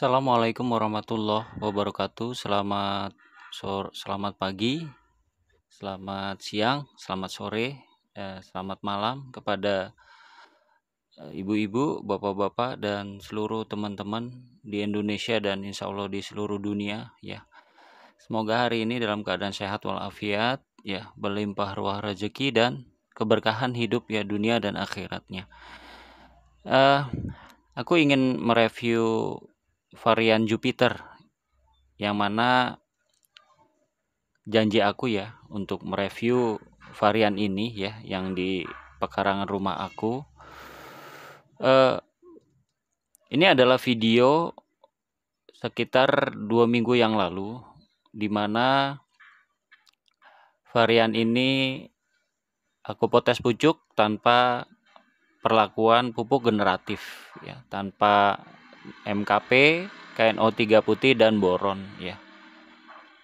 Assalamualaikum warahmatullahi wabarakatuh. Selamat sor selamat pagi, selamat siang, selamat sore, eh, selamat malam kepada eh, ibu-ibu, bapak-bapak dan seluruh teman-teman di Indonesia dan insya Allah di seluruh dunia ya. Semoga hari ini dalam keadaan sehat walafiat ya, berlimpah ruah rezeki dan keberkahan hidup ya dunia dan akhiratnya. Uh, aku ingin mereview varian Jupiter yang mana janji aku ya untuk mereview varian ini ya yang di pekarangan rumah aku. Uh, ini adalah video sekitar dua minggu yang lalu di mana varian ini aku potes pucuk tanpa perlakuan pupuk generatif ya tanpa MKP, KNO3 putih dan boron ya.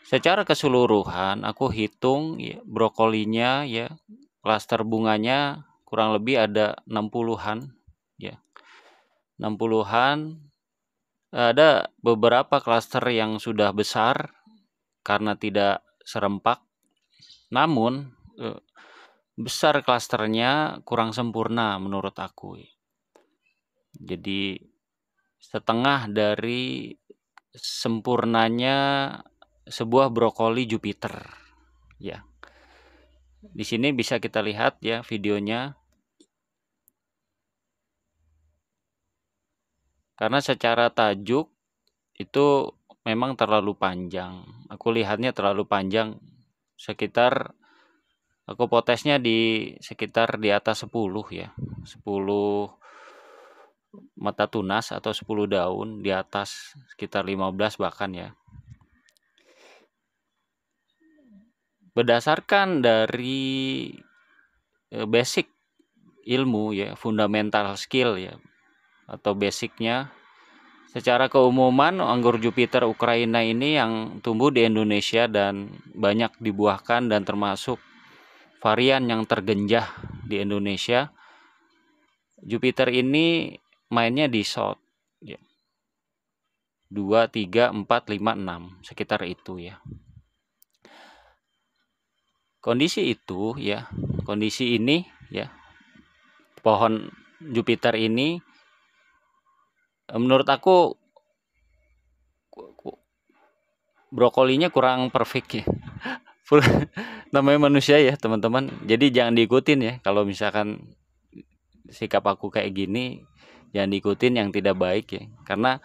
Secara keseluruhan aku hitung ya, brokolinya ya, klaster bunganya kurang lebih ada 60-an ya. 60-an ada beberapa klaster yang sudah besar karena tidak serempak. Namun eh, besar klasternya kurang sempurna menurut aku. Ya. Jadi setengah dari sempurnanya sebuah brokoli Jupiter. Ya. Di sini bisa kita lihat ya videonya. Karena secara tajuk itu memang terlalu panjang. Aku lihatnya terlalu panjang sekitar aku potesnya di sekitar di atas 10 ya. 10 mata tunas atau 10 daun di atas sekitar 15 bahkan ya. Berdasarkan dari e, basic ilmu ya, fundamental skill ya atau basicnya Secara keumuman, anggur Jupiter Ukraina ini yang tumbuh di Indonesia dan banyak dibuahkan dan termasuk varian yang tergenjah di Indonesia. Jupiter ini mainnya di short ya. 2 3 4 5 6 sekitar itu ya. Kondisi itu ya, kondisi ini ya. Pohon Jupiter ini menurut aku brokolinya kurang perfect ya. namanya manusia ya teman-teman jadi jangan diikutin ya kalau misalkan sikap aku kayak gini jangan diikutin yang tidak baik ya karena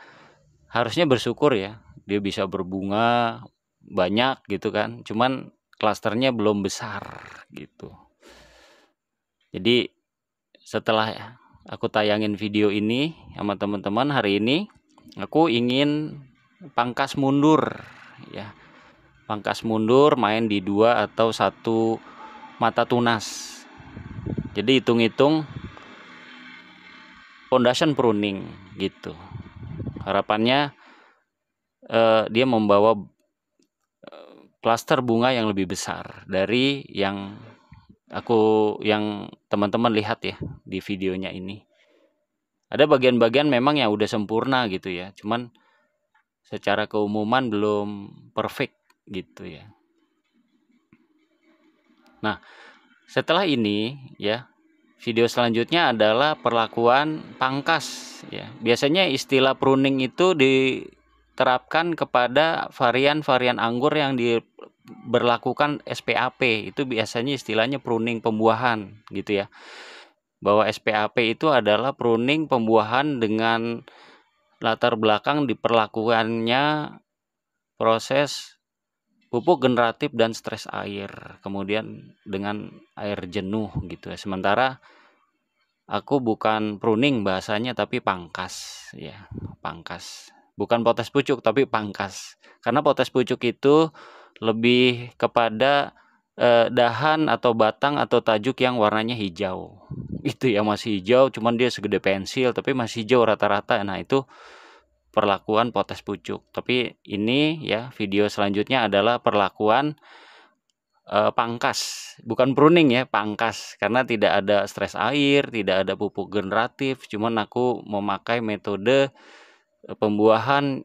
harusnya bersyukur ya dia bisa berbunga banyak gitu kan cuman klasternya belum besar gitu jadi setelah aku tayangin video ini sama teman-teman hari ini aku ingin pangkas mundur ya pangkas mundur main di dua atau satu mata tunas jadi hitung-hitung foundation pruning gitu. Harapannya eh, dia membawa klaster eh, bunga yang lebih besar dari yang aku yang teman-teman lihat ya di videonya ini. Ada bagian-bagian memang yang udah sempurna gitu ya, cuman secara keumuman belum perfect gitu ya. Nah, setelah ini ya Video selanjutnya adalah perlakuan pangkas ya. Biasanya istilah pruning itu diterapkan kepada varian-varian anggur yang diberlakukan SPAP. Itu biasanya istilahnya pruning pembuahan gitu ya. Bahwa SPAP itu adalah pruning pembuahan dengan latar belakang diperlakukannya proses pupuk generatif dan stres air kemudian dengan air jenuh gitu ya sementara aku bukan pruning bahasanya tapi pangkas ya pangkas bukan potes pucuk tapi pangkas karena potes pucuk itu lebih kepada eh, dahan atau batang atau tajuk yang warnanya hijau itu ya masih hijau cuman dia segede pensil tapi masih hijau rata-rata nah itu perlakuan potes pucuk. Tapi ini ya video selanjutnya adalah perlakuan e, pangkas, bukan pruning ya, pangkas karena tidak ada stres air, tidak ada pupuk generatif, cuman aku memakai metode eh, pembuahan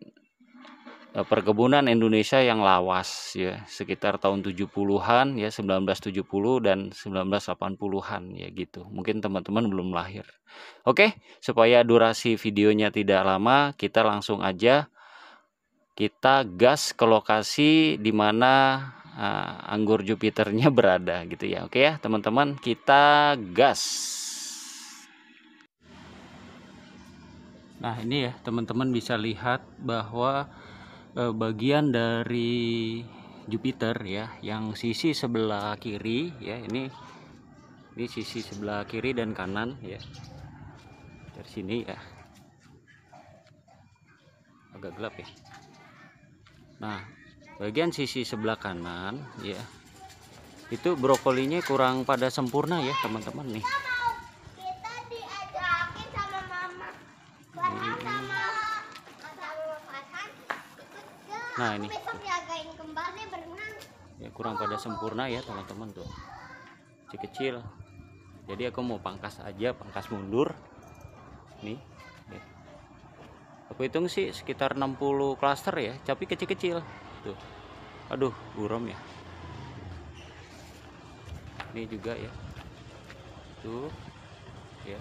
Eh, perkebunan Indonesia yang lawas ya sekitar tahun 70-an ya 1970 dan 1980-an ya gitu. Mungkin teman-teman belum lahir. Oke, supaya durasi videonya tidak lama, kita langsung aja kita gas ke lokasi di mana uh, anggur Jupiternya berada gitu ya. Oke ya, teman-teman, kita gas. Nah, ini ya, teman-teman bisa lihat bahwa Eh, bagian dari Jupiter ya yang sisi sebelah kiri ya ini ini sisi sebelah kiri dan kanan ya dari sini ya agak gelap ya nah bagian sisi sebelah kanan ya itu brokolinya kurang pada sempurna ya teman-teman nih nah ini ya kurang pada sempurna ya teman-teman tuh si kecil jadi aku mau pangkas aja pangkas mundur nih ya. aku hitung sih sekitar 60 klaster ya tapi kecil-kecil tuh aduh buram ya ini juga ya tuh ya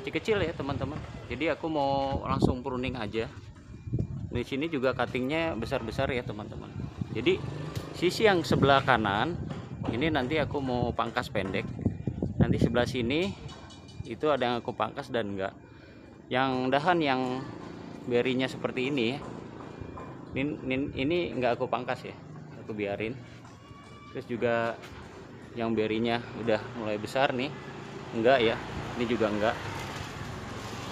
kecil-kecil ya teman-teman jadi aku mau langsung pruning aja di sini juga cuttingnya besar-besar ya teman-teman jadi sisi yang sebelah kanan ini nanti aku mau pangkas pendek nanti sebelah sini itu ada yang aku pangkas dan enggak yang dahan yang berinya seperti ini ya. ini ini, ini enggak aku pangkas ya aku biarin terus juga yang berinya udah mulai besar nih enggak ya ini juga enggak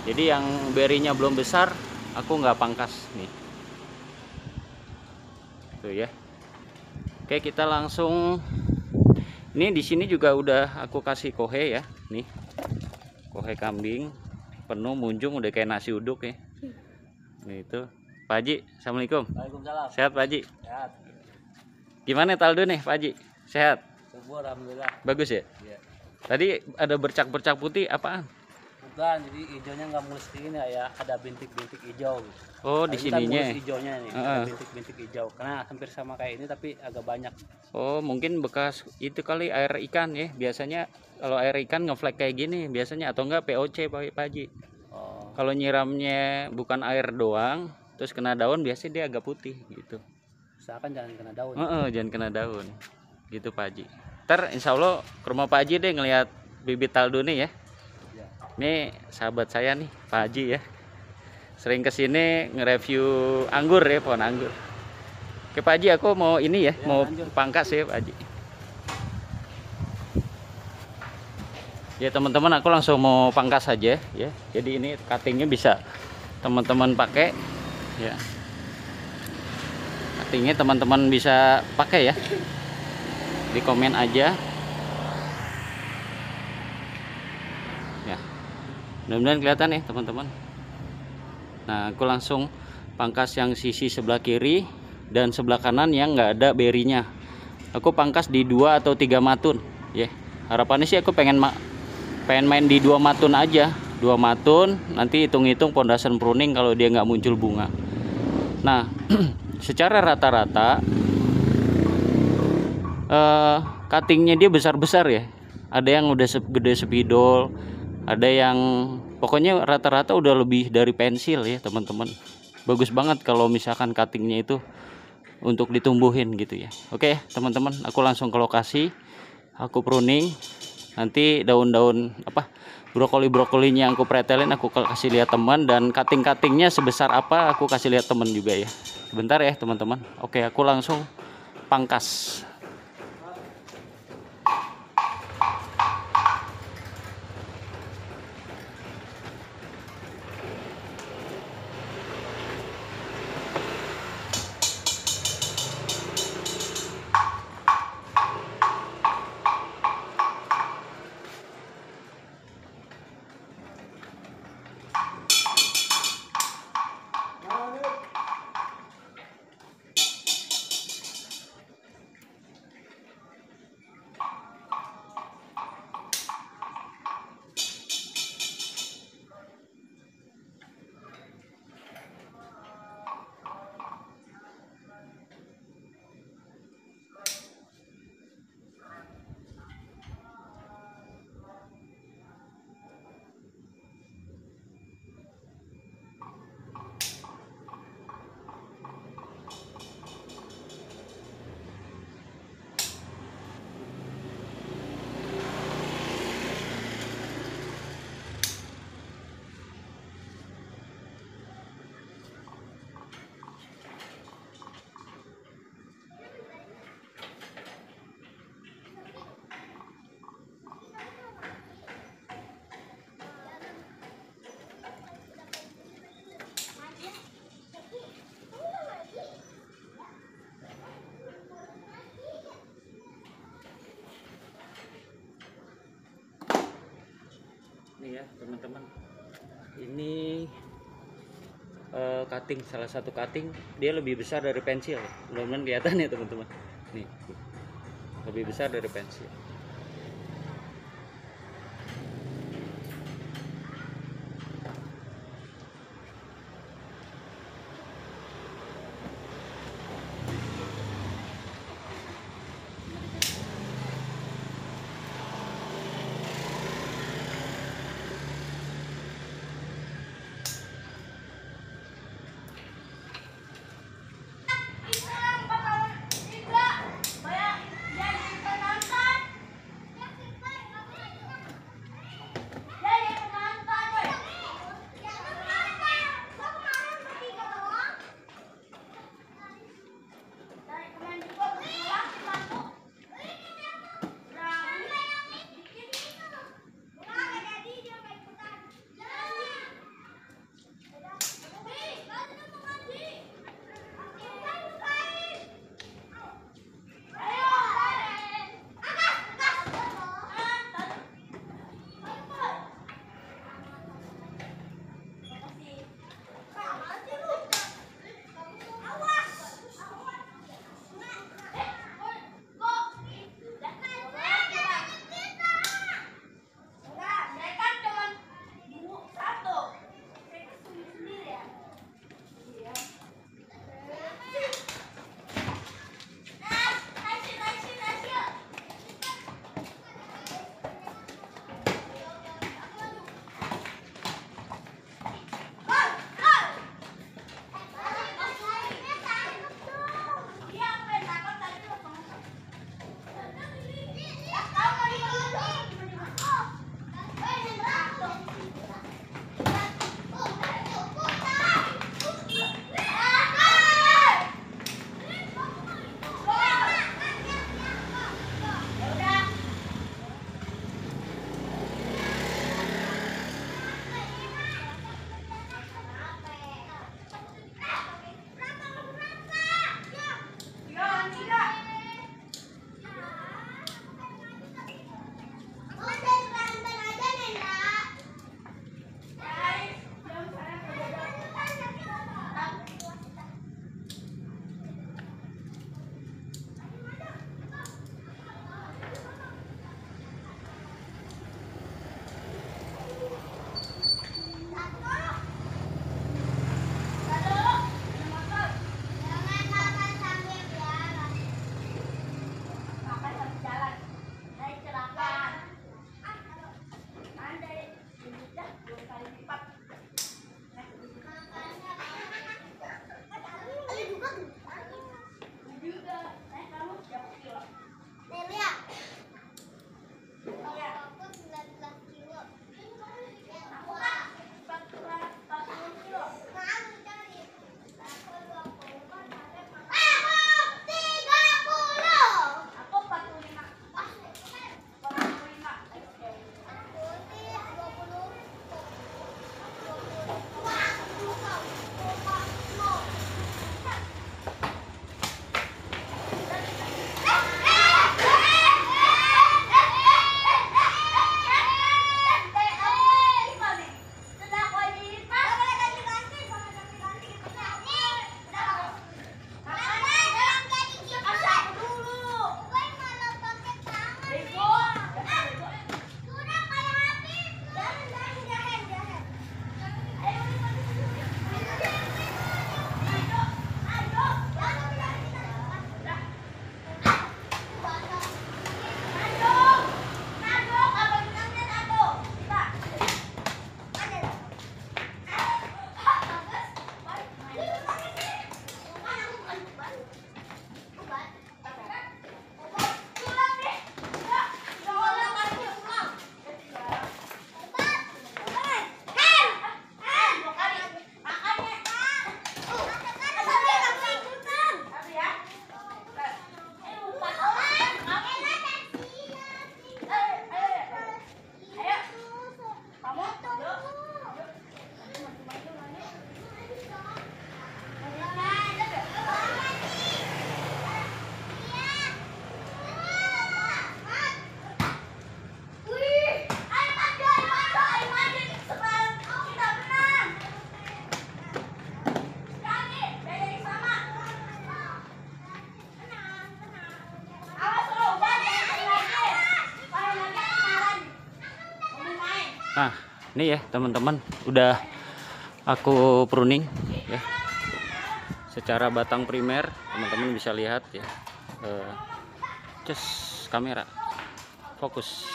jadi yang berinya belum besar aku nggak pangkas nih tuh ya oke kita langsung ini di sini juga udah aku kasih kohe ya nih kohe kambing penuh munjung udah kayak nasi uduk ya nih itu Pak Haji Assalamualaikum Waalaikumsalam sehat Pak Haji sehat gimana taldo nih Pak Haji sehat Alhamdulillah bagus ya, ya. tadi ada bercak-bercak putih apaan bukan jadi hijaunya nggak mulus ini ya ada bintik-bintik hijau oh nah, di sininya hijaunya nih uh -uh. bintik-bintik hijau karena hampir sama kayak ini tapi agak banyak oh mungkin bekas itu kali air ikan ya biasanya kalau air ikan ngeflek kayak gini biasanya atau enggak POC Pak Haji oh. kalau nyiramnya bukan air doang terus kena daun biasanya dia agak putih gitu usahakan jangan kena daun uh -uh, jangan kena daun gitu Pak Haji ntar insya Allah ke rumah Pak Haji deh ngelihat bibit taldo nih ya ini sahabat saya nih Pak Haji ya sering kesini nge-review anggur ya pohon anggur oke Pak Haji aku mau ini ya, ya mau lanjut. pangkas ya Pak Haji ya teman-teman aku langsung mau pangkas aja ya jadi ini cuttingnya bisa teman-teman pakai ya cuttingnya teman-teman bisa pakai ya di komen aja mudah-mudahan kelihatan ya teman-teman nah aku langsung pangkas yang sisi sebelah kiri dan sebelah kanan yang nggak ada berinya aku pangkas di dua atau tiga matun ya yeah. harapannya sih aku pengen ma pengen main di dua matun aja dua matun nanti hitung-hitung pondasan pruning kalau dia nggak muncul bunga nah secara rata-rata uh, cuttingnya dia besar-besar ya ada yang udah se gede sepidol ada yang pokoknya rata-rata udah lebih dari pensil ya teman-teman bagus banget kalau misalkan cuttingnya itu untuk ditumbuhin gitu ya oke teman-teman aku langsung ke lokasi aku pruning nanti daun-daun apa brokoli brokolinya yang aku pretelin aku kasih lihat teman dan cutting cuttingnya sebesar apa aku kasih lihat teman juga ya Bentar ya teman-teman oke aku langsung pangkas Ya, teman-teman ini uh, cutting salah satu cutting dia lebih besar dari pensil mudah-mudahan kelihatan ya teman-teman nih lebih besar dari pensil ini ya teman-teman udah aku pruning ya secara batang primer teman-teman bisa lihat ya uh, kamera fokus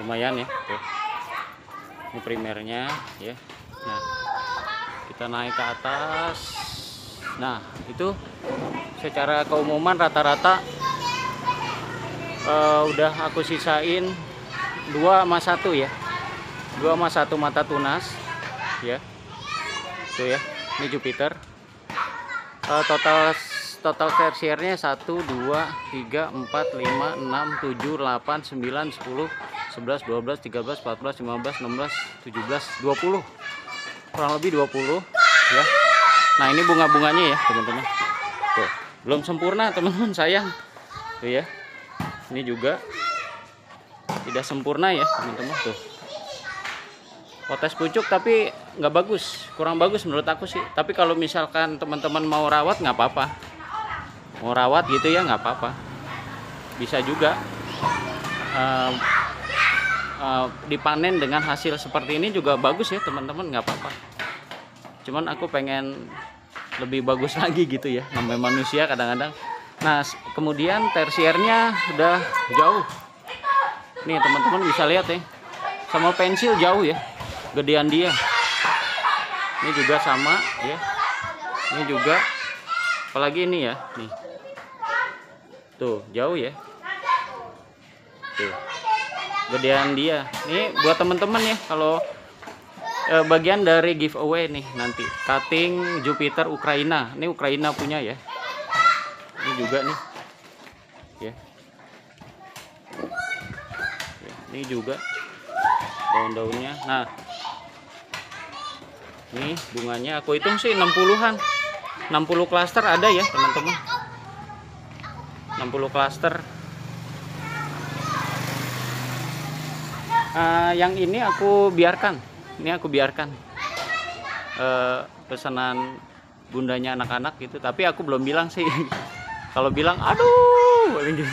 lumayan ya Tuh. ini primernya ya nah kita naik ke atas nah itu secara keumuman rata-rata uh, udah aku sisain dua sama satu ya dua sama satu mata tunas ya tuh ya ini Jupiter uh, total total versiernya 1 2 3 4 5 6 7 8 9 10 11 12 13 14 15 16 17 20 kurang lebih 20 ya nah ini bunga-bunganya ya teman-teman tuh belum sempurna teman-teman sayang tuh ya ini juga tidak sempurna ya teman-teman tuh potes pucuk tapi nggak bagus kurang bagus menurut aku sih tapi kalau misalkan teman-teman mau rawat nggak apa-apa mau rawat gitu ya nggak apa-apa bisa juga uh, uh, dipanen dengan hasil seperti ini juga bagus ya teman-teman nggak apa-apa cuman aku pengen lebih bagus lagi gitu ya namanya manusia kadang-kadang Nah, kemudian tersiernya udah jauh. Nih, teman-teman bisa lihat ya. Sama pensil jauh ya. Gedean dia. Ini juga sama ya. Ini juga apalagi ini ya, nih. Tuh, jauh ya. Tuh. Gedean dia. Ini buat teman-teman ya kalau eh, bagian dari giveaway nih nanti cutting Jupiter Ukraina. Ini Ukraina punya ya ini juga nih ya ini juga daun-daunnya nah ini bunganya aku hitung sih 60-an 60 klaster 60 ada ya teman-teman 60 klaster uh, yang ini aku biarkan ini aku biarkan uh, pesanan bundanya anak-anak gitu tapi aku belum bilang sih kalau bilang aduh paling gitu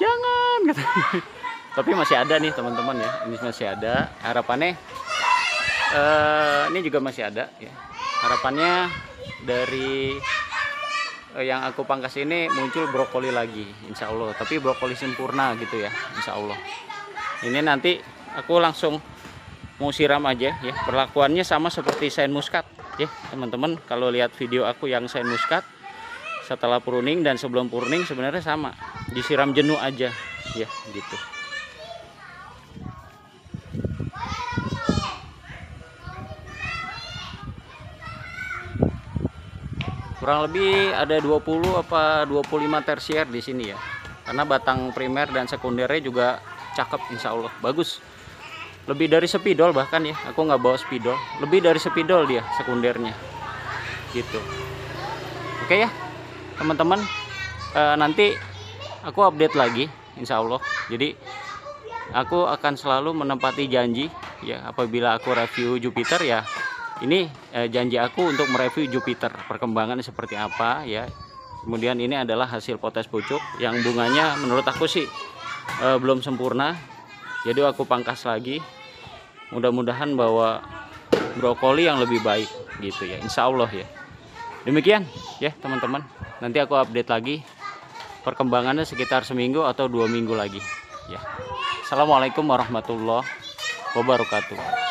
jangan kata tapi masih ada nih teman-teman ya ini masih ada harapannya uh, ini juga masih ada ya harapannya dari uh, yang aku pangkas ini muncul brokoli lagi insya Allah tapi brokoli sempurna gitu ya insya Allah ini nanti aku langsung mau siram aja ya perlakuannya sama seperti sain muskat ya teman-teman kalau lihat video aku yang sain muskat setelah pruning dan sebelum pruning sebenarnya sama disiram jenuh aja ya gitu kurang lebih ada 20 apa 25 tersier di sini ya karena batang primer dan sekundernya juga cakep insya Allah bagus lebih dari spidol bahkan ya aku nggak bawa spidol lebih dari spidol dia sekundernya gitu oke ya teman-teman e, nanti aku update lagi insya Allah jadi aku akan selalu menempati janji ya apabila aku review Jupiter ya ini e, janji aku untuk mereview Jupiter perkembangan seperti apa ya kemudian ini adalah hasil potes pucuk yang bunganya menurut aku sih e, belum sempurna jadi aku pangkas lagi mudah-mudahan bahwa brokoli yang lebih baik gitu ya Insya Allah ya demikian ya teman-teman nanti aku update lagi perkembangannya sekitar seminggu atau dua minggu lagi ya Assalamualaikum warahmatullahi wabarakatuh